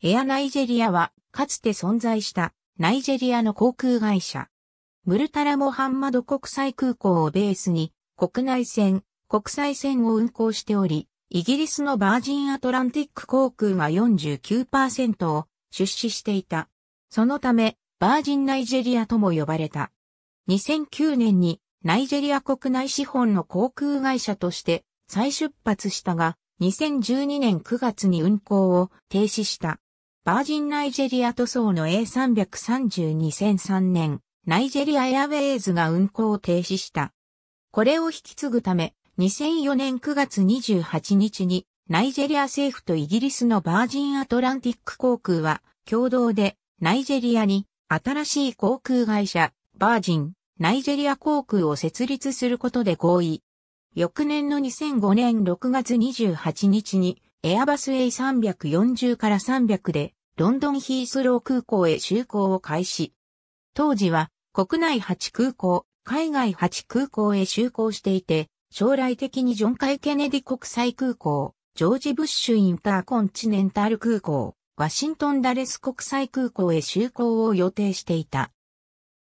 エアナイジェリアは、かつて存在したナイジェリアの航空会社。ムルタラ・モハンマド国際空港をベースに、国内線、国際線を運航しており、イギリスのバージンアトランティック航空が49%を出資していた。そのため、バージンナイジェリアとも呼ばれた。2009年にナイジェリア国内資本の航空会社として再出発したが、2012年9月に運航を停止した。バージンナイジェリア塗装の A330-2003 年、ナイジェリアエアウェイズが運行を停止した。これを引き継ぐため、2004年9月28日に、ナイジェリア政府とイギリスのバージンアトランティック航空は、共同で、ナイジェリアに、新しい航空会社、バージン、ナイジェリア航空を設立することで合意。翌年の2005年6月28日に、エアバス A340 から300で、ロンドンヒースロー空港へ就航を開始。当時は国内8空港、海外8空港へ就航していて、将来的にジョン・カイ・ケネディ国際空港、ジョージ・ブッシュ・インターコンチネンタル空港、ワシントン・ダレス国際空港へ就航を予定していた。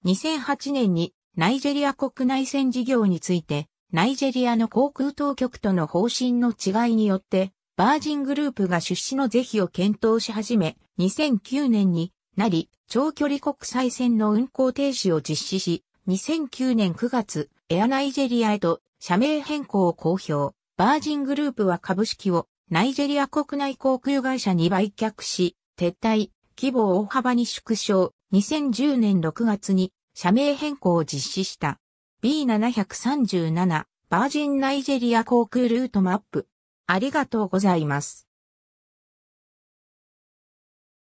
2008年にナイジェリア国内線事業について、ナイジェリアの航空当局との方針の違いによって、バージングループが出資の是非を検討し始め、2009年になり、長距離国際線の運行停止を実施し、2009年9月、エアナイジェリアへと社名変更を公表。バージングループは株式をナイジェリア国内航空会社に売却し、撤退、規模を大幅に縮小、2010年6月に社名変更を実施した。B737 バージンナイジェリア航空ルートマップありがとうございます。